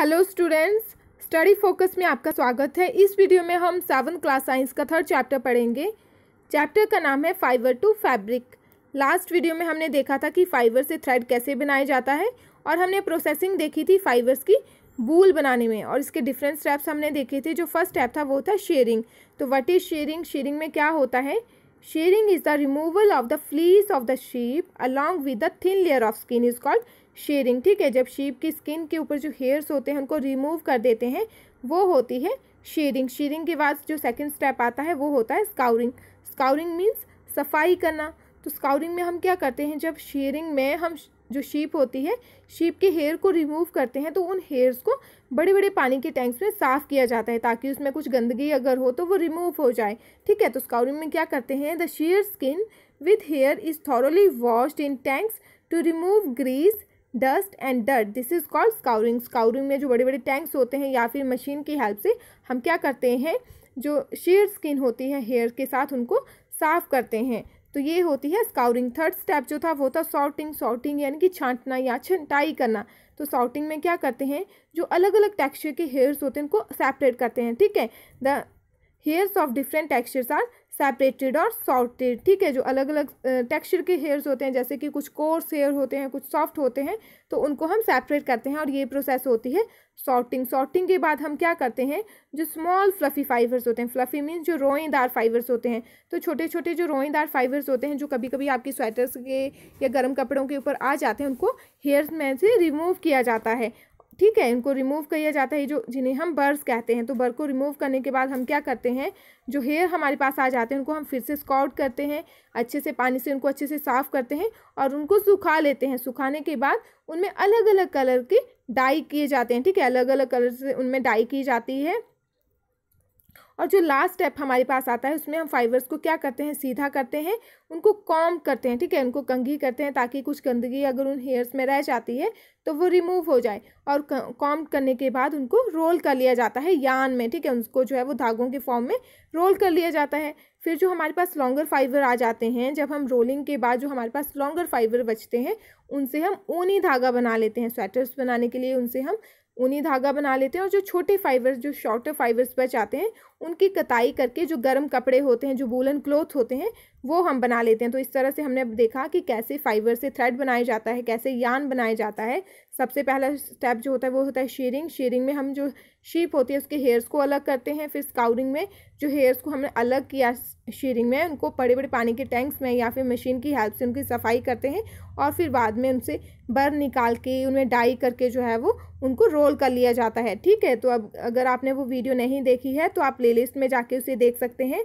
Hello students study focus में आपका स्वागत है इस वीडियो में हम सेवन क्लास साइंस का थर्ड चैप्टर पढ़ेंगे चैप्टर का नाम है fibre to fabric last video में हमने देखा था कि फाइबर से थ्रेड कैसे बनाया जाता है और हमने प्रोसेसिंग देखी थी फाइबर्स की बूल बनाने में और इसके डिफरेंट स्टेप्स हमने देखे थे जो फर्स्ट स्टेप था वो था शेयरिंग तो वट इज़ शेयरिंग शेयरिंग में क्या होता है shearing is the removal of the fleece of the sheep along with the thin layer of skin is called shearing ठीक है जब शीप की स्किन के ऊपर जो हेयर्स होते हैं उनको रिमूव कर देते हैं वो होती है शेयरिंग शेयरिंग के बाद जो सेकंड स्टेप आता है वो होता है स्काउरिंग स्काउरिंग मीन्स सफाई करना तो स्काउरिंग में हम क्या करते हैं जब शेयरिंग में हम जो शीप होती है शीप के हेयर को रिमूव करते हैं तो उन हेयर्स को बड़े बड़े पानी के टैंक्स में साफ़ किया जाता है ताकि उसमें कुछ गंदगी अगर हो तो वो रिमूव हो जाए ठीक है तो स्काउरिंग में क्या करते हैं the shear skin with hair is thoroughly washed in tanks to remove grease dust and dirt this is called scouring scouring में जो बड़े बड़े टैंक्स होते हैं या फिर मशीन की हेल्प से हम क्या करते हैं जो शेयर स्किन होती है हेयर के साथ उनको साफ़ करते हैं तो ये होती है स्काउरिंग थर्ड स्टेप जो था वो था सॉर्टिंग सॉर्टिंग यानी कि छांटना या छंटाई करना तो सॉर्टिंग में क्या करते हैं जो अलग अलग टेक्सचर के हेयर्स होते हैं उनको सेपरेट करते हैं ठीक है the hairs of different textures are separated और सॉर्टेड ठीक है जो अलग अलग टेक्सचर के हेयर्स होते हैं जैसे कि कुछ कोर्स हेयर होते हैं कुछ सॉफ्ट होते हैं तो उनको हम सेपरेट करते हैं और ये प्रोसेस होती है सॉर्टिंग सॉर्टिंग के बाद हम क्या करते हैं जो स्मॉल फ्लफ़ी फाइबर्स होते हैं फ्लफ़ी मीन्स जो रोईदार फाइबर्स होते हैं तो छोटे छोटे जो रोईदार फाइबर्स होते हैं जो कभी कभी आपकी स्वेटर्स के या गर्म कपड़ों के ऊपर आ जाते हैं उनको हेयर्स में से रिमूव किया जाता है ठीक है इनको रिमूव किया जाता है जो जिन्हें हम बर्स कहते हैं तो बर को रिमूव करने के बाद हम क्या करते हैं जो हेयर हमारे पास आ जाते हैं उनको हम फिर से स्कॉट करते हैं अच्छे से पानी से उनको अच्छे से साफ़ करते हैं और उनको सुखा लेते हैं सुखाने के बाद उनमें अलग अलग कलर के डाई किए जाते हैं ठीक है अलग अलग कलर से उनमें डाई की जाती है और जो लास्ट स्टेप हमारे पास आता है उसमें हम फाइबर्स को क्या करते हैं सीधा करते हैं उनको कॉम करते हैं ठीक है उनको कंघी करते हैं ताकि कुछ गंदगी अगर उन हेयर्स में रह जाती है तो वो रिमूव हो जाए और कॉम करने के बाद उनको रोल कर लिया जाता है यान में ठीक है उनको जो है वो धागों के फॉर्म में रोल कर लिया जाता है फिर जो हमारे पास लॉन्गर फाइबर आ जाते हैं जब हम रोलिंग के बाद जो हमारे पास लॉन्गर फाइबर बचते हैं उनसे हम ऊनी धागा बना लेते हैं स्वेटर्स बनाने के लिए उनसे हम ऊनी धागा बना लेते हैं और जो छोटे फाइबर्स जो शॉर्टर फाइबर्स बच आते हैं उनकी कताई करके जो गर्म कपड़े होते हैं जो वूलन क्लोथ होते हैं वो हम बना लेते हैं तो इस तरह से हमने देखा कि कैसे फाइबर से थ्रेड बनाया जाता है कैसे यान बनाया जाता है सबसे पहला स्टेप जो होता है वो होता है शेयरिंग शेयरिंग में हम जो शीप होती है उसके हेयर्स को अलग करते हैं फिर स्काउरिंग में जो हेयर्स को हमने अलग किया शेयरिंग में उनको बड़े बड़े पानी के टैंक्स में या फिर मशीन की हेल्प से उनकी सफाई करते हैं और फिर बाद में उनसे बर निकाल के उनमें डाई करके जो है वो उनको रोल कर लिया जाता है ठीक है तो अब अगर आपने वो वीडियो नहीं देखी है तो आप प्लेलिस्ट में जाके उसे देख सकते हैं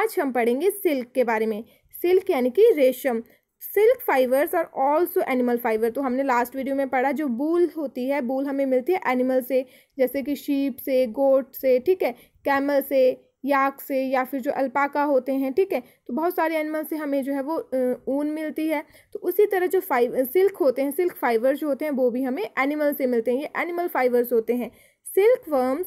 आज हम पढ़ेंगे सिल्क के बारे में सिल्क यानी कि रेशम सिल्क फाइबर्स और ऑल्सो एनिमल फाइबर तो हमने लास्ट वीडियो में पढ़ा जो बूल होती है बूल हमें मिलती है एनिमल से जैसे कि शीप से गोट से ठीक है कैमल से याक से या फिर जो अल्पाका होते हैं ठीक है तो बहुत सारे एनिमल से हमें जो है वो ऊन मिलती है तो उसी तरह जो फाइव सिल्क होते हैं सिल्क फाइबर्स जो होते हैं वो भी हमें एनिमल से मिलते हैं ये एनिमल फाइबर्स होते हैं silk worms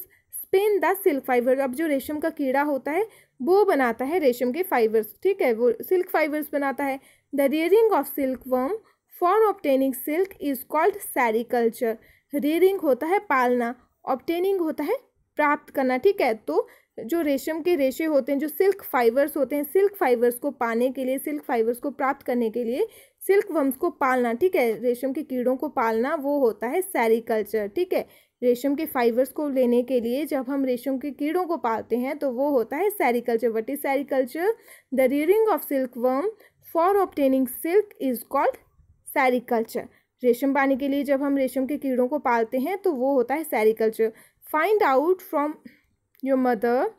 spin the silk fibre अब जो रेशम का कीड़ा होता है वो बनाता है रेशम के फाइबर्स ठीक है वो सिल्क फाइबर्स बनाता है the rearing of silk worm for obtaining silk is called sericulture rearing होता है पालना ऑप्टेनिंग होता है प्राप्त करना ठीक है तो जो रेशम के रेशे होते हैं जो सिल्क फाइबर्स होते हैं सिल्क फाइबर्स को पाने के लिए सिल्क फाइबर्स को प्राप्त करने के लिए सिल्क वम्स को पालना ठीक है रेशम के कीड़ों को पालना वो होता है सैरिकल्चर ठीक है रेशम के फाइबर्स को लेने के लिए जब हम रेशम के कीड़ों को पालते हैं तो वो होता है sericulture what is sericulture the rearing of silk worm for obtaining silk is called sericulture रेशम पाने के लिए जब हम रेशम के कीड़ों को पालते हैं तो वो होता है sericulture find out from your mother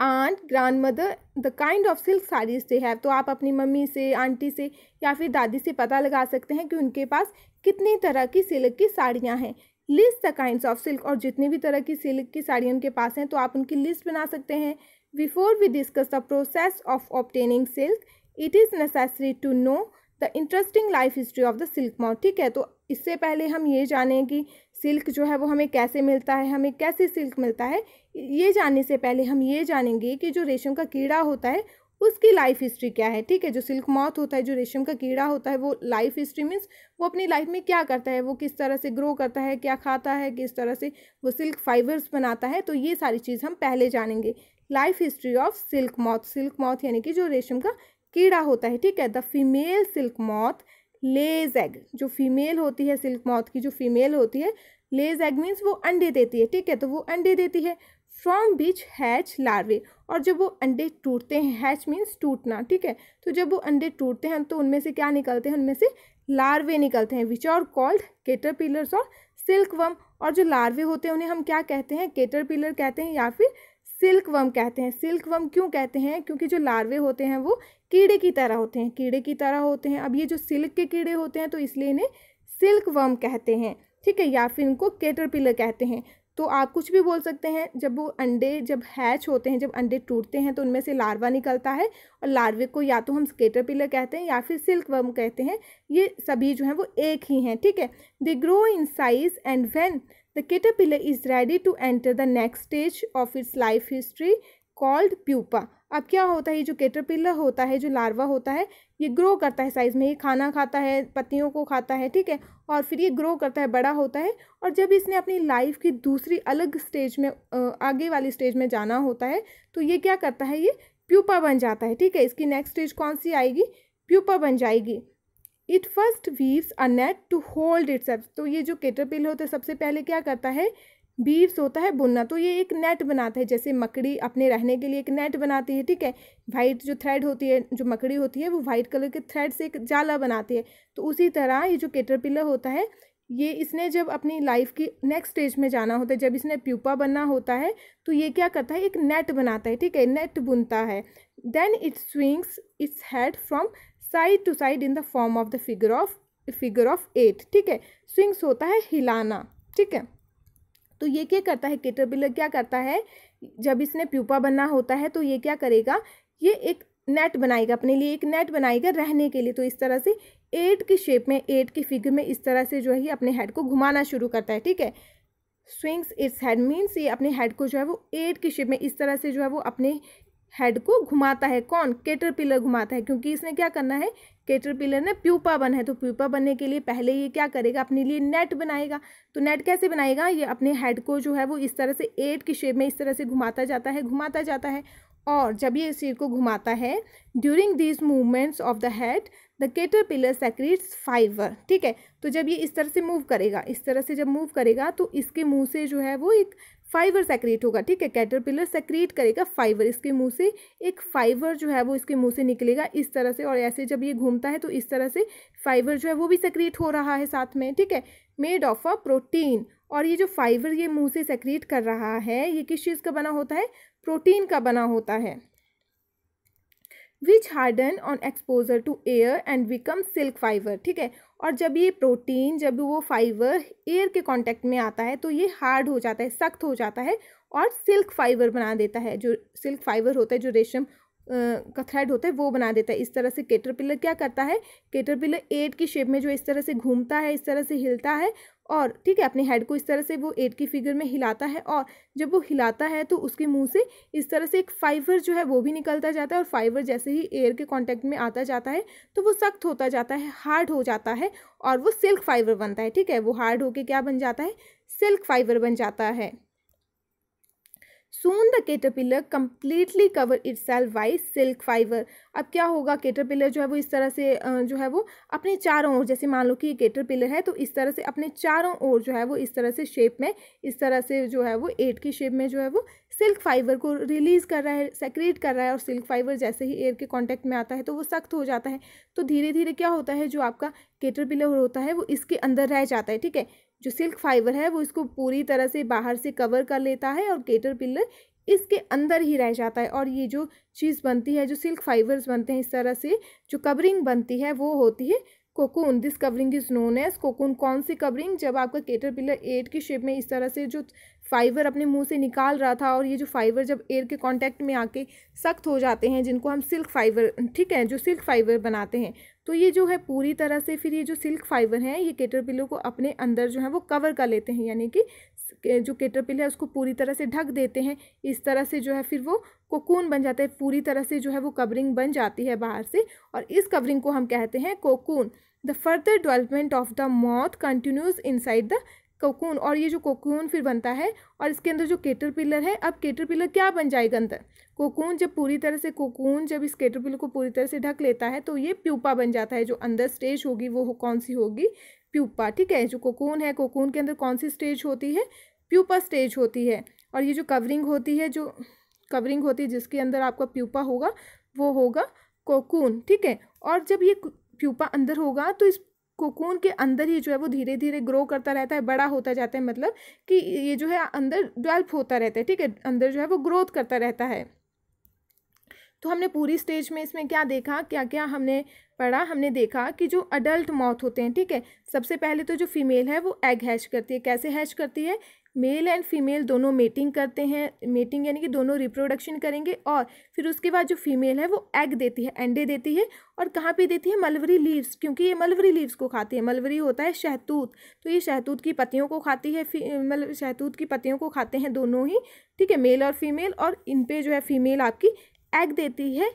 aunt grandmother the kind of silk saris they have तो आप अपनी मम्मी से आंटी से या फिर दादी से पता लगा सकते हैं कि उनके पास कितनी तरह की सिल्क की साड़ियाँ हैं list the kind of silk और जितने भी तरह की सिल्क की साड़ियाँ उनके पास हैं तो आप उनकी लिस्ट बना सकते हैं before we discuss the process of obtaining silk it is necessary to know the interesting life history of the silk moth ठीक है तो इससे पहले हम ये जानें कि सिल्क जो है वो हमें कैसे मिलता है हमें कैसे सिल्क मिलता है ये जानने से पहले हम ये जानेंगे कि जो रेशम का कीड़ा होता है उसकी लाइफ हिस्ट्री क्या है ठीक है जो सिल्क मौत होता है जो रेशम का कीड़ा होता है वो लाइफ हिस्ट्री मीन्स वो अपनी लाइफ में क्या करता है वो किस तरह से ग्रो करता है क्या खाता है किस तरह से वो सिल्क फाइबर्स बनाता है तो ये सारी चीज़ हम पहले जानेंगे life history of silk moth silk moth यानी कि जो रेशम का कीड़ा होता है ठीक है द फीमेल सिल्क मौत लेज एग जो फीमेल होती है सिल्क मौत की जो फीमेल होती है लेज एग मीन्स वो अंडे देती है ठीक है तो वो अंडे देती है फ्रॉम बीच हैच लार्वे और जब वो अंडे टूटते हैं हैच मीन्स टूटना ठीक है तो जब वो अंडे टूटते हैं तो उनमें से क्या निकलते हैं उनमें से लार्वे निकलते हैं which are called caterpillars और सिल्क वम और जो लार्वे होते हैं उन्हें हम क्या कहते हैं केटर पिलर कहते हैं या फिर सिल्क वम कहते हैं सिल्क वम क्यों कहते हैं क्योंकि जो लार्वे होते हैं वो कीड़े की तरह होते हैं कीड़े की तरह होते हैं अब ये जो सिल्क के कीड़े होते हैं तो इसलिए इन्हें सिल्क वम कहते हैं ठीक है या फिर इनको केटर पिलर कहते हैं तो आप कुछ भी बोल सकते हैं जब वो अंडे जब हैच होते हैं जब अंडे टूटते हैं तो उनमें से लार्वा निकलता है और लार्वे को या तो हम पिलर कहते हैं या फिर सिल्क वर्म कहते हैं ये सभी जो हैं वो एक ही हैं ठीक है they grow in size and when the pillar is ready to enter the next stage of its life history called pupa अब क्या होता है ये जो केटरपिलर होता है जो लार्वा होता है ये ग्रो करता है साइज़ में ये खाना खाता है पत्तियों को खाता है ठीक है और फिर ये ग्रो करता है बड़ा होता है और जब इसने अपनी लाइफ की दूसरी अलग स्टेज में आगे वाली स्टेज में जाना होता है तो ये क्या करता है ये प्यूपा बन जाता है ठीक है इसकी नेक्स्ट स्टेज कौन सी आएगी प्यूपा बन जाएगी it first weaves a net to hold it तो ये जो केटरपिल होता है सबसे पहले क्या करता है बीव्स होता है बुनना तो ये एक नेट बनाता है जैसे मकड़ी अपने रहने के लिए एक नेट बनाती है ठीक है वाइट जो थ्रेड होती है जो मकड़ी होती है वो वाइट कलर के थ्रेड से एक जाला बनाती है तो उसी तरह ये जो केटरपिलर होता है ये इसने जब अपनी लाइफ की नेक्स्ट स्टेज में जाना होता है जब इसने प्यूपा बनना होता है तो ये क्या करता है एक नेट बनाता है ठीक है नेट बुनता है then it swings its head from side to side in the form of the figure of figure of eight ठीक है स्विंग्स होता है हिलाना ठीक है तो ये क्या करता है केटरपिलर क्या करता है जब इसने प्यूपा बनना होता है तो ये क्या करेगा ये एक नेट बनाएगा अपने लिए एक नेट बनाएगा रहने के लिए तो इस तरह से एट की शेप में एट की फिगर में इस तरह से जो है अपने हेड को घुमाना शुरू करता है ठीक है स्विंग्स इट्स हेड मीन्स ये अपने हेड को जो है वो एट की शेप में इस तरह से जो है वो अपने हेड को घुमाता है कौन केटरपिलर घुमाता है क्योंकि इसने क्या करना है केटरपिलर ने प्यूपा बना है तो प्यूपा बनने के लिए पहले ये क्या करेगा अपने लिए नेट बनाएगा तो नेट कैसे बनाएगा ये अपने हेड को जो है वो इस तरह से एट की शेप में इस तरह से घुमाता जाता है घुमाता जाता है और जब ये सिर को घुमाता है during these movements of the head the caterpillar secretes fibre ठीक है तो जब ये इस तरह से मूव करेगा इस तरह से जब मूव करेगा तो इसके मुंह से जो है वो एक फाइबर सेक्रेट होगा ठीक है कैटरपिलर सेक्रेट करेगा फाइबर इसके मुंह से एक फाइबर जो है वो इसके मुंह से निकलेगा इस तरह से और ऐसे जब ये घूमता है तो इस तरह से फाइबर जो है वो भी सेक्रेट हो रहा है साथ में ठीक है मेड ऑफ अ प्रोटीन और ये जो फाइबर ये मुंह से सेक्रेट कर रहा है ये किस चीज़ का बना होता है प्रोटीन का बना होता है which harden on exposure to air and become silk fibre ठीक है और जब ये प्रोटीन जब वो फाइबर एयर के कांटेक्ट में आता है तो ये हार्ड हो जाता है सख्त हो जाता है और सिल्क फाइबर बना देता है जो सिल्क फाइबर होता है जो रेशम का थ्रेड होता है वो बना देता है इस तरह से केटरपिलर क्या करता है केटरपिलर एट की शेप में जो इस तरह से घूमता है इस तरह से हिलता है और ठीक है अपने हेड को इस तरह से वो एट की फिगर में हिलाता है और जब वो हिलाता है तो उसके मुंह से इस तरह से एक फाइबर जो है वो भी निकलता जाता है और फाइबर जैसे ही एयर के कांटेक्ट में आता जाता है तो वो सख्त होता जाता है हार्ड हो जाता है और वो सिल्क फाइबर बनता है ठीक है वो हार्ड होके क्या बन जाता है सिल्क फाइबर बन जाता है soon the caterpillar completely cover itself by silk fibre अब क्या होगा केटरपिलर जो है वो इस तरह से जो है वो अपने चारों ओर जैसे मान लो कि ये केटरपिलर है तो इस तरह से अपने चारों ओर जो है वो इस तरह से शेप में इस तरह से जो है वो एट की शेप में जो है वो सिल्क फाइबर को रिलीज़ कर रहा है सेक्रेट कर रहा है और सिल्क फाइबर जैसे ही एयर के कांटेक्ट में आता है तो वो सख्त हो जाता है तो धीरे धीरे क्या होता है जो आपका केटरपिलर होता है वो इसके अंदर रह जाता है ठीक है जो सिल्क फाइबर है वो इसको पूरी तरह से बाहर से कवर कर लेता है और केटर पिल्लर इसके अंदर ही रह जाता है और ये जो चीज़ बनती है जो सिल्क फाइबर्स बनते हैं इस तरह से जो कवरिंग बनती है वो होती है cocoon this covering is known as cocoon कौन सी कवरिंग जब आपका केटर पिलर एट की शेप में इस तरह से जो फाइबर अपने मुंह से निकाल रहा था और ये जो फाइबर जब एयर के कांटेक्ट में आके सख्त हो जाते हैं जिनको हम सिल्क फाइबर ठीक है जो सिल्क फाइबर बनाते हैं तो ये जो है पूरी तरह से फिर ये जो सिल्क फाइबर हैं ये केटरपिलो को अपने अंदर जो है वो कवर कर लेते हैं यानी कि जो केटरपिल है उसको पूरी तरह से ढक देते हैं इस तरह से जो है फिर वो कोकून बन जाता है पूरी तरह से जो है वो कवरिंग बन जाती है बाहर से और इस कवरिंग को हम कहते हैं cocoon the further development of the moth continues inside the cocoon और ये जो कोकून फिर बनता है और इसके अंदर जो केटरपिलर है अब केटरपिलर क्या बन जाएगा अंदर कोकून जब पूरी तरह से कोकून जब इस केटरपिलर को पूरी तरह से ढक लेता है तो ये प्यूपा बन जाता है जो अंदर स्टेज होगी वो कौन सी होगी प्यूपा ठीक है जो कोकून है कोकून के अंदर कौन सी स्टेज होती है प्यूपा स्टेज होती है और ये जो कवरिंग होती है जो कवरिंग होती है जिसके अंदर आपका प्यूपा होगा वो होगा कोकून ठीक है और जब ये प्यूपा अंदर होगा तो इस कोकून के अंदर ही जो है वो धीरे धीरे ग्रो करता रहता है बड़ा होता जाता है मतलब कि ये जो है अंदर डेवलप होता रहता है ठीक है अंदर जो है वो ग्रोथ करता रहता है तो हमने पूरी स्टेज में इसमें क्या देखा क्या क्या हमने पढ़ा हमने देखा कि जो अडल्ट मौत होते हैं ठीक है सबसे पहले तो जो फीमेल है वो एग हैश करती है कैसे हैश करती है मेल एंड फीमेल दोनों मेटिंग करते हैं मेटिंग यानी कि दोनों रिप्रोडक्शन करेंगे और फिर उसके बाद जो फीमेल है वो एग देती है अंडे देती है और कहाँ पे देती है मलवरी लीव्स क्योंकि ये मलवरी लीव्स को खाती है मलवरी होता है शहतूत तो ये शहतूत की पतियों को खाती है मतलब शहतूत की पतियों को खाते हैं दोनों ही ठीक है मेल और फीमेल और इन पर जो है फीमेल आपकी एग देती है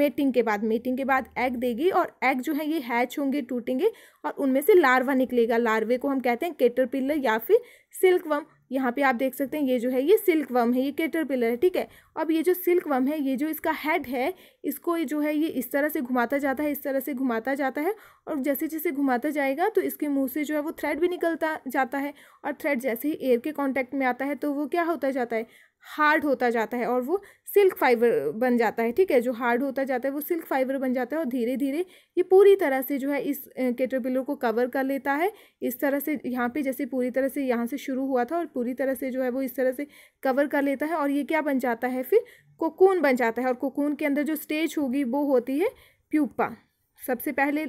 मेटिंग के बाद मेटिंग के बाद एग देगी और एग जो है ये हैच होंगे टूटेंगे और उनमें से लार्वा निकलेगा लार्वे को हम कहते हैं केटरपिलर या फिर सिल्कवम यहाँ पे आप देख सकते हैं ये जो है ये सिल्क वम है ये पिलर है ठीक है अब ये जो सिल्क वम है ये जो इसका हेड है इसको जो है ये इस तरह से घुमाता जाता है इस तरह से घुमाता जाता है और जैसे जैसे घुमाता जाएगा तो इसके मुँह से जो है वो थ्रेड भी निकलता जाता है और थ्रेड जैसे ही एयर के कॉन्टैक्ट में आता है तो वो क्या होता जाता है हार्ड होता जाता है और वो सिल्क फाइबर बन जाता है ठीक है जो हार्ड होता जाता है वो सिल्क फाइबर बन जाता है और धीरे धीरे ये पूरी तरह से जो है इस केटरपिलर को कवर कर लेता है इस तरह से यहाँ पे जैसे पूरी तरह से यहाँ से शुरू हुआ था और पूरी तरह से जो है वो इस तरह से कवर कर लेता है और ये क्या बन जाता है फिर कोकून बन जाता है और कोकून के अंदर जो स्टेज होगी वो होती है प्यूपा सबसे पहले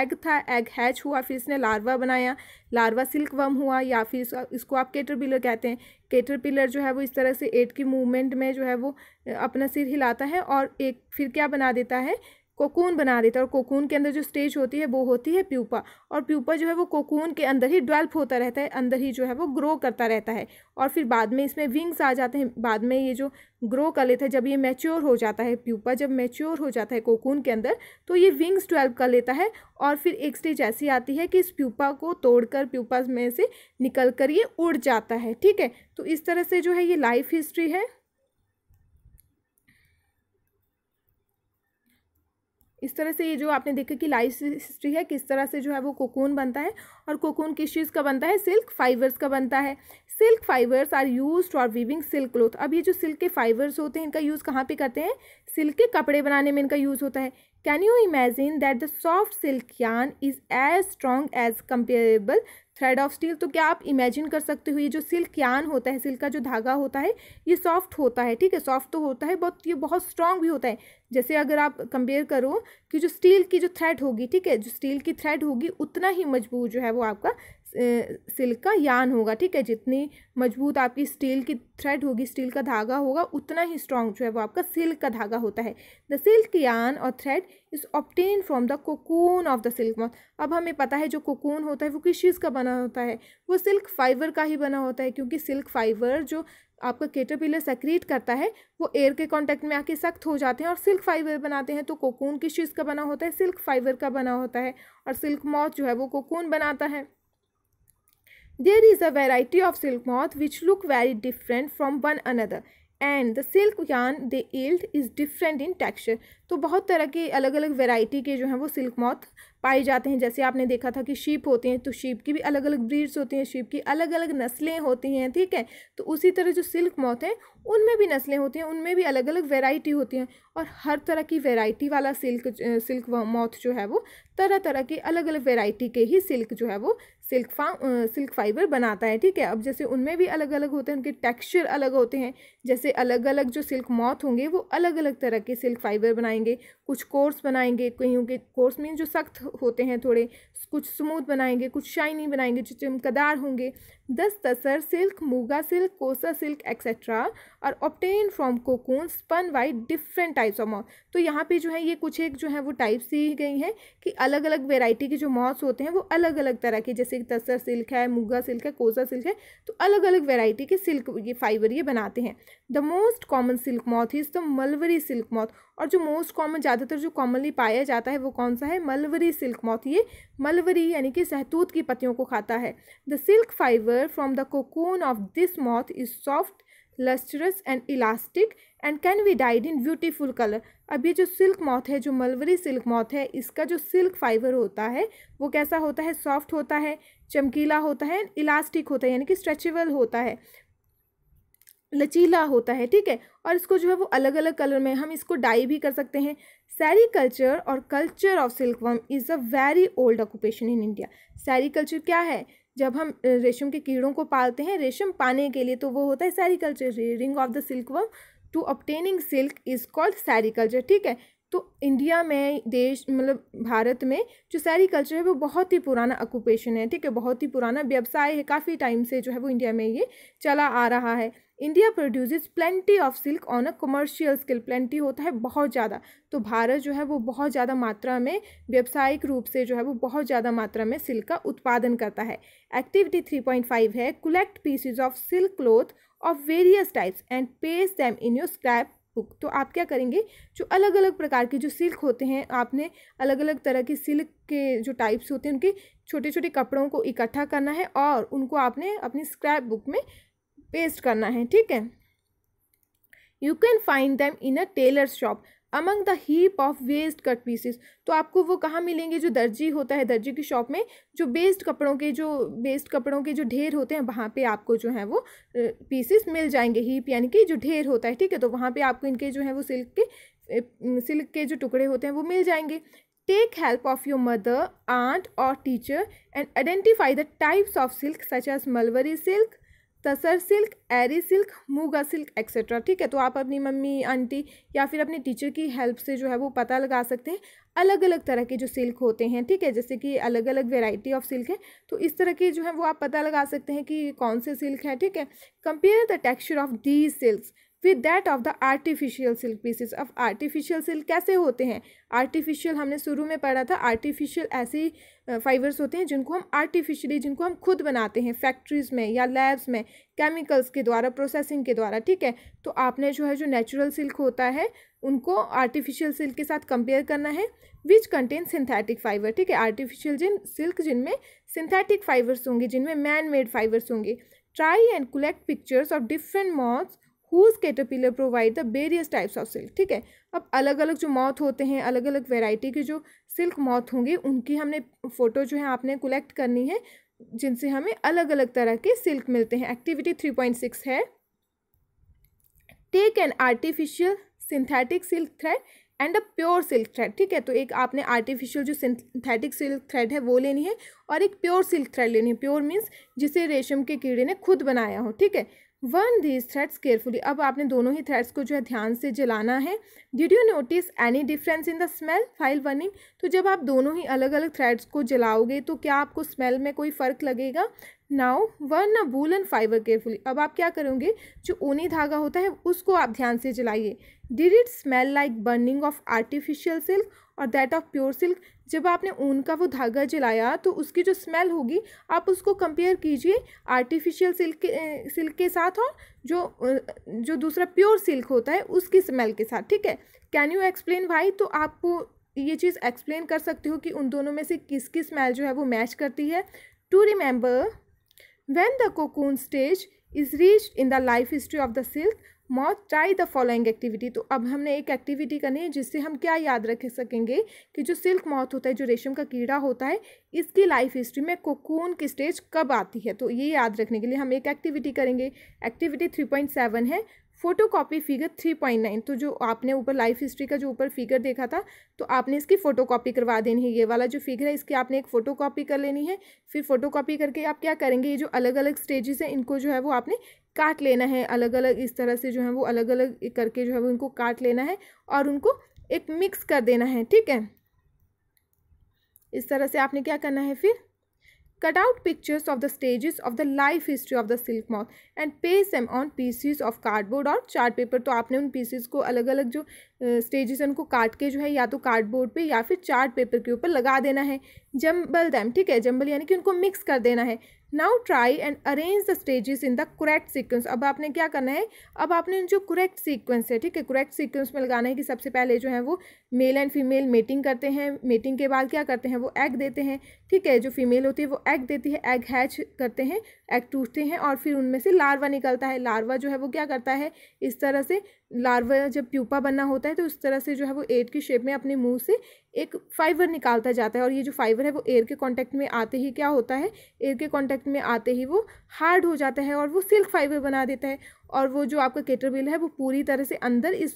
एग था एग हैच हुआ फिर इसने लार्वा बनाया लार्वा सिल्क वर्म हुआ या फिर इसको, इसको आप केटरपिलर कहते हैं केटरपिलर जो है वो इस तरह से एट की मूवमेंट में जो है वो अपना सिर हिलाता है और एक फिर क्या बना देता है कोकून बना देता है और कोकून के अंदर जो स्टेज होती है वो होती है प्यूपा और प्यूपा जो है वो कोकून के अंदर ही डेवलप होता रहता है अंदर ही जो है वो ग्रो करता रहता है और फिर बाद में इसमें विंग्स आ जाते हैं बाद में ये जो ग्रो कर लेता है जब ये मैच्योर हो जाता है प्यूपा जब मैच्योर हो जाता है कोकून के अंदर तो ये विंग्स डेवलप कर लेता है और फिर एक स्टेज ऐसी आती है कि इस प्यूपा को तोड़कर प्यूपा में से निकल कर ये उड़ जाता है ठीक है तो इस तरह से जो है ये लाइफ हिस्ट्री है इस तरह से ये जो आपने देखा कि लाइफ हिस्ट्री है किस तरह से जो है वो कोकून बनता है और कोकून किस चीज़ का बनता है सिल्क फाइबर्स का बनता है silk fibres are use for weaving silk cloth अब ये जो सिल्क के फाइबर्स होते हैं इनका यूज़ कहाँ पे करते हैं सिल्क के कपड़े बनाने में इनका यूज़ होता है can you imagine that the soft silk yarn is as strong as comparable thread of steel तो क्या आप इमेजिन कर सकते हो ये जो सिल्क यान होता है सिल्क का जो धागा होता है ये सॉफ्ट होता है ठीक है सॉफ्ट तो होता है बहुत ये बहुत स्ट्रांग भी होता है जैसे अगर आप कंपेयर करो कि जो स्टील की जो थ्रेड होगी ठीक है जो स्टील की थ्रेड होगी उतना ही मजबूत जो है वो आपका सिल्क का यान होगा ठीक है जितनी मजबूत आपकी स्टील की थ्रेड होगी स्टील का धागा होगा उतना ही स्ट्रॉन्ग जो है वो आपका सिल्क का धागा होता है द सिल्क यान और thread is obtain from the cocoon of the silk moth अब हमें पता है जो कोकून होता है वो किस चीज़ का बना होता है वो सिल्क फाइबर का ही बना होता है क्योंकि सिल्क फाइबर जो आपका केटरपिलर सेक्रीट करता है वो एयर के कांटेक्ट में आके सख्त हो जाते हैं और सिल्क फाइबर बनाते हैं तो कोकून किस चीज़ का बना होता है सिल्क फाइबर का बना होता है और सिल्क मॉथ जो है वो कोकून बनाता है There is a variety of silk moth which look very different from one another and the silk yarn they yield is different in texture तो बहुत तरह के अलग अलग वेराइटी के जो हैं वो सिल्क मॉथ पाए जाते हैं जैसे आपने देखा था कि शीप होते हैं तो शीप की भी अलग अलग ब्रीड्स होती हैं शीप की अलग अलग नस्लें होती हैं ठीक है तो उसी तरह जो सिल्क मॉथ हैं उनमें भी नस्लें होती हैं उनमें भी अलग अलग वेराइटी होती हैं और हर तरह की वेराइटी वाला सिल्क सिल्क मॉथ जो है वो तरह तरह के अलग अलग वेराइटी के ही सिल्क जो है वो सिल्क फा सिल्क फाइबर बनाता है ठीक है अब जैसे उनमें भी अलग अलग होते हैं उनके टेक्सचर अलग होते हैं जैसे अलग अलग जो सिल्क मॉथ होंगे वो अलग अलग तरह के सिल्क फाइबर बनाएंगे कुछ कोर्स बनाएंगे कहीं के कोर्स में जो सख्त होते हैं थोड़े कुछ स्मूथ बनाएंगे कुछ शाइनी बनाएंगे जो चमकदार होंगे दस tussar silk muga silk kosa silk etcetera और obtain from cocoon spun by different types of moth तो यहाँ पे जो है ये कुछ एक जो है वो टाइप्स दी गई हैं कि अलग अलग वेराइटी के जो मॉथ्स होते हैं वो अलग अलग तरह के जैसे कि तसर सिल्क है मुगा सिल्क है कोजा सिल्क है तो अलग अलग वेराइटी के सिल्क ये फाइबर ये बनाते हैं the most common silk moth is the mulberry silk moth और जो मोस्ट कॉमन ज़्यादातर जो कॉमनली पाया जाता है वो कौन सा है मलवरी सिल्क मॉथ ये मलवरी यानी कि सहतूत की पत्तियों को खाता है the silk fibre from the cocoon of this moth is soft lustrous and elastic and can be dyed in beautiful colour अब ये जो सिल्क मॉथ है जो मलवरी सिल्क मॉथ है इसका जो सिल्क फाइबर होता है वो कैसा होता है सॉफ्ट होता है चमकीला होता है इलास्टिक होता है यानी कि स्ट्रेचेबल होता है लचीला होता है ठीक है और इसको जो है वो अलग अलग कलर में हम इसको डाई भी कर सकते हैं सैरी कल्चर और culture of silk worm is a very old occupation in India sericulture क्या है जब हम रेशम के कीड़ों को पालते हैं रेशम पाने के लिए तो वो होता है sericulture rearing of the silk worm to obtaining silk is called sericulture ठीक है तो इंडिया में देश मतलब भारत में जो सैरिकल्चर है वो बहुत ही पुराना ऑक्यूपेशन है ठीक है बहुत ही पुराना व्यवसाय है काफ़ी टाइम से जो है वो इंडिया में ये चला आ रहा है India produces plenty of silk on a commercial scale plenty होता है बहुत ज़्यादा तो भारत जो है वो बहुत ज़्यादा मात्रा में व्यावसायिक रूप से जो है वो बहुत ज़्यादा मात्रा में सिल्क का उत्पादन करता है एक्टिविटी थ्री पॉइंट फाइव है collect pieces of silk cloth of various types and paste them in your scrapbook तो आप क्या करेंगे जो अलग अलग प्रकार के जो सिल्क होते हैं आपने अलग अलग तरह के सिल्क के जो टाइप्स होते हैं उनके छोटे छोटे कपड़ों को इकट्ठा करना है और उनको आपने अपनी स्क्रैप बुक में पेस्ट करना है ठीक है you can find them in a tailor shop among the heap of waste cut pieces तो आपको वो कहाँ मिलेंगे जो दर्जी होता है दर्जी की शॉप में जो बेस्ट कपड़ों के जो बेस्ट कपड़ों के जो ढेर होते हैं वहाँ पे आपको जो है वो पीसेस मिल जाएंगे हीप यानी कि जो ढेर होता है ठीक है तो वहाँ पे आपको इनके जो है वो सिल्क के सिल्क के जो टुकड़े होते हैं वो मिल जाएंगे take help of your mother aunt और teacher and identify the types of silk such as mulberry silk tussar silk eri silk muga silk etcetera ठीक है तो आप अपनी मम्मी आंटी या फिर अपने टीचर की हेल्प से जो है वो पता लगा सकते हैं अलग अलग तरह के जो सिल्क होते हैं ठीक है जैसे कि अलग अलग वेराइटी ऑफ सिल्क है तो इस तरह के जो है वो आप पता लगा सकते हैं कि कौन से सिल्क है ठीक है compare the texture of the silk with that of the artificial silk pieces अब आर्टिफिशियल सिल्क कैसे होते हैं आर्टिफिशियल हमने शुरू में पढ़ा था आर्टिफिशियल ऐसे फाइबर्स होते हैं जिनको हम आर्टिफिशियली जिनको हम खुद बनाते हैं फैक्ट्रीज़ में या लैब्स में केमिकल्स के द्वारा प्रोसेसिंग के द्वारा ठीक है तो आपने जो है जो नेचुरल सिल्क होता है उनको आर्टिफिशियल सिल्क के साथ कंपेयर करना है विच कंटेन सिंथेटिक फाइबर ठीक है आर्टिफिशियल जिन सिल्क जिनमें सिंथेटिक फाइबर्स होंगे जिनमें मैन मेड फाइबर्स होंगे try and collect pictures of different moths whose caterpillar provide the various types of silk ठीक है अब अलग अलग जो मौत होते हैं अलग अलग वेराइटी के जो सिल्क मौत होंगे उनकी हमने फ़ोटो जो है आपने कलेक्ट करनी है जिनसे हमें अलग अलग तरह के सिल्क मिलते हैं एक्टिविटी थ्री पॉइंट सिक्स है take an artificial synthetic silk thread and a pure silk thread ठीक है तो एक आपने आर्टिफिशियल जो सिंथेटिक सिल्क थ्रेड है वो लेनी है और एक प्योर सिल्क थ्रेड लेनी है प्योर मीन्स जिसे रेशम के कीड़े ने खुद बनाया हो ठीक है वन दीज थ्रेड्स केयरफुली अब आपने दोनों ही थ्रेड्स को जो है ध्यान से जलाना है did you notice any difference in the smell while burning तो जब आप दोनों ही अलग अलग थ्रेड्स को जलाओगे तो क्या आपको स्मेल में कोई फ़र्क लगेगा now one a and fibre carefully अब आप क्या करोगे जो ऊनी धागा होता है उसको आप ध्यान से जलाइए did it smell like burning of artificial silk और दैट ऑफ प्योर सिल्क जब आपने ऊन का वो धागा जलाया तो उसकी जो स्मेल होगी आप उसको कंपेयर कीजिए आर्टिफिशियल सिल्क के सिल्क के साथ और जो जो दूसरा प्योर सिल्क होता है उसकी स्मेल के साथ ठीक है कैन यू एक्सप्लेन भाई तो आपको ये चीज़ एक्सप्लेन कर सकते हो कि उन दोनों में से किसकी स्मेल जो है वो मैच करती है to remember When the cocoon stage is reached in the life history of the silk, moth try the following activity तो अब हमने एक एक्टिविटी करनी है जिससे हम क्या याद रख सकेंगे कि जो सिल्क मॉथ होता है जो रेशम का कीड़ा होता है इसकी लाइफ हिस्ट्री में कोकून की स्टेज कब आती है तो ये याद रखने के लिए हम एक एक्टिविटी करेंगे एक्टिविटी थ्री पॉइंट सेवन है photocopy figure three point nine तो जो आपने ऊपर लाइफ हिस्ट्री का जो ऊपर फिगर देखा था तो आपने इसकी फ़ोटो कॉपी करवा देनी है ये वाला जो फिगर है इसकी आपने एक फ़ोटो कॉपी कर लेनी है फिर फ़ोटो कॉपी करके आप क्या करेंगे ये जो अलग अलग स्टेजेस हैं इनको जो है वो आपने काट लेना है अलग अलग इस तरह से जो है वो अलग अलग करके जो है वो इनको काट लेना है और उनको एक मिक्स कर देना है ठीक है इस तरह से आपने क्या करना है फिर Cut out pictures of the stages of the life history of the silk moth and paste them on pieces of cardboard or chart paper. तो आपने उन pieces को अलग अलग जो स्टेजेस हैं उनको काट के जो है या तो कार्डबोर्ड पे या फिर चार्ट पेपर के ऊपर लगा देना है जम्बल दैम ठीक है जम्बल यानी कि उनको मिक्स कर देना है now try and arrange the stages in the correct sequence अब आपने क्या करना है अब आपने जो करेक्ट सीक्वेंस है ठीक है करेक्ट सीक्वेंस में लगाना है कि सबसे पहले जो है वो मेल एंड फीमेल मेटिंग करते हैं मेटिंग के बाद क्या करते हैं वो एग देते हैं ठीक है जो फीमेल होती है वो एग देती है एग हैच करते हैं एग टूटते हैं और फिर उनमें से लार्वा निकलता है लार्वा जो है वो क्या करता है इस तरह से लार्वा जब प्यूपा बना होता है तो उस तरह से जो है वो एयर की शेप में अपने मुंह से एक फाइबर निकालता जाता है और ये जो फाइबर है वो एयर के कांटेक्ट में आते ही क्या होता है एयर के कांटेक्ट में आते ही वो हार्ड हो जाता है और वो सिल्क फाइबर बना देता है और वो जो आपका केटरबिल है वो पूरी तरह से अंदर इस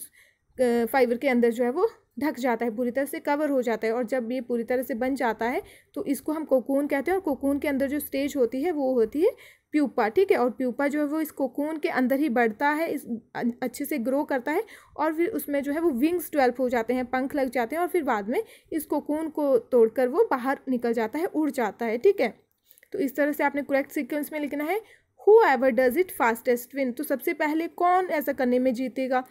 फाइबर के अंदर जो है वो ढक जाता है पूरी तरह से कवर हो जाता है और जब ये पूरी तरह से बन जाता है तो इसको हम कोकून कहते हैं और कोकून के अंदर जो स्टेज होती है वो होती है प्यूपा ठीक है और प्यूपा जो है वो इस कोकून के अंदर ही बढ़ता है इस अच्छे से ग्रो करता है और फिर उसमें जो है वो विंग्स डेवलप हो जाते हैं पंख लग जाते हैं और फिर बाद में इस कोकून को तोड़कर वो बाहर निकल जाता है उड़ जाता है ठीक है तो इस तरह से आपने करेक्ट सीक्वेंस में लिखना है whoever does it fastest win तो सबसे पहले कौन ऐसा करने में जीतेगा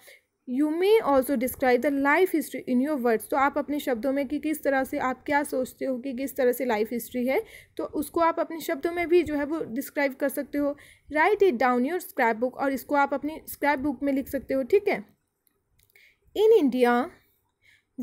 you may also describe the life history in your words तो आप अपने शब्दों में कि किस तरह से आप क्या सोचते हो कि किस तरह से लाइफ हिस्ट्री है तो उसको आप अपने शब्दों में भी जो है वो डिस्क्राइब कर सकते हो write it down your scrapbook और इसको आप अपनी स्क्रैप बुक में लिख सकते हो ठीक है in India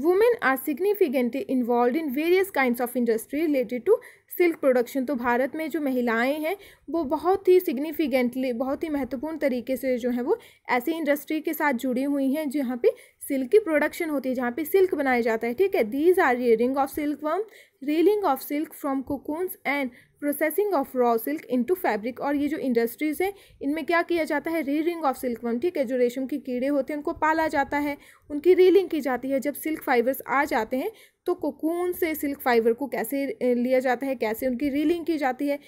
women are significantly involve in various kind of industry related to silk production तो भारत में जो महिलाएं हैं वो बहुत ही सिग्निफिकेंटली बहुत ही महत्वपूर्ण तरीके से जो है वो ऐसी इंडस्ट्री के साथ जुड़ी हुई हैं जहाँ पे सिल्क की प्रोडक्शन होती है जहाँ पे सिल्क बनाया जाता है ठीक है these are rearing of silk worm reeling of silk from cocoons and processing of raw silk into fabric और ये जो इंडस्ट्रीज़ हैं इनमें क्या किया जाता है रीलिंग ऑफ सिल्क वम ठीक है जो रेशम के कीड़े होते हैं उनको पाला जाता है उनकी रीलिंग की जाती है जब सिल्क फाइबर्स आ जाते हैं तो कोकून से सिल्क फाइबर को कैसे लिया जाता है कैसे उनकी रीलिंग की जाती है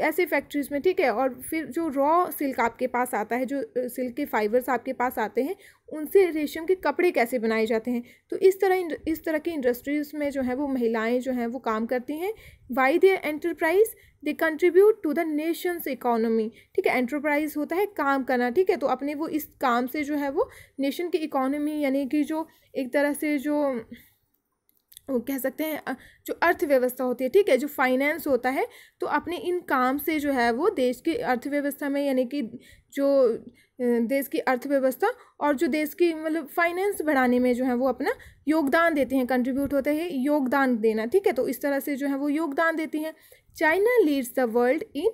ऐसे फैक्ट्रीज़ में ठीक है और फिर जो रॉ सिल्क आपके पास आता है जो सिल्क के फाइबर्स आपके पास आते हैं उनसे रेशम के कपड़े कैसे बनाए जाते हैं तो इस तरह इस तरह की इंडस्ट्रीज़ में जो है वो महिलाएं जो हैं वो काम करती हैं why they enterprise they contribute to the nation's economy ठीक है एंटरप्राइज होता है काम करना ठीक है तो अपने वो इस काम से जो है वो नेशन की इकोनॉमी यानी कि जो एक तरह से जो कह सकते हैं जो अर्थव्यवस्था होती है ठीक है जो फाइनेंस होता है तो अपने इन काम से जो है वो देश की अर्थव्यवस्था में यानी कि जो देश की अर्थव्यवस्था और जो देश की मतलब फाइनेंस बढ़ाने में जो है वो अपना योगदान देते हैं कंट्रीब्यूट होते हैं योगदान देना ठीक है तो इस तरह से जो है वो योगदान देती हैं China leads the world in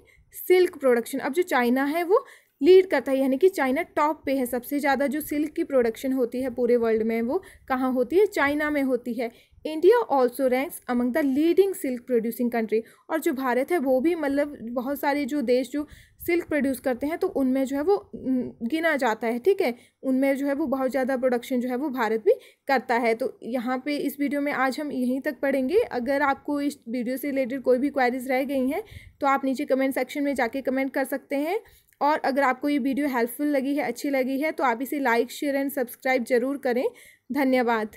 silk production अब जो चाइना है वो लीड करता है यानी कि चाइना टॉप पे है सबसे ज़्यादा जो सिल्क की प्रोडक्शन होती है पूरे वर्ल्ड में वो कहाँ होती है चाइना में होती है India also ranks among the leading silk producing country और जो भारत है वो भी मतलब बहुत सारे जो देश जो सिल्क प्रोड्यूस करते हैं तो उनमें जो है वो गिना जाता है ठीक है उनमें जो है वो बहुत ज़्यादा प्रोडक्शन जो है वो भारत भी करता है तो यहाँ पे इस वीडियो में आज हम यहीं तक पढ़ेंगे अगर आपको इस वीडियो से रिलेटेड कोई भी क्वायरीज रह गई हैं तो आप नीचे कमेंट सेक्शन में जाके कमेंट कर सकते हैं और अगर आपको ये वीडियो हेल्पफुल लगी है अच्छी लगी है तो आप इसे लाइक शेयर एंड सब्सक्राइब जरूर करें धन्यवाद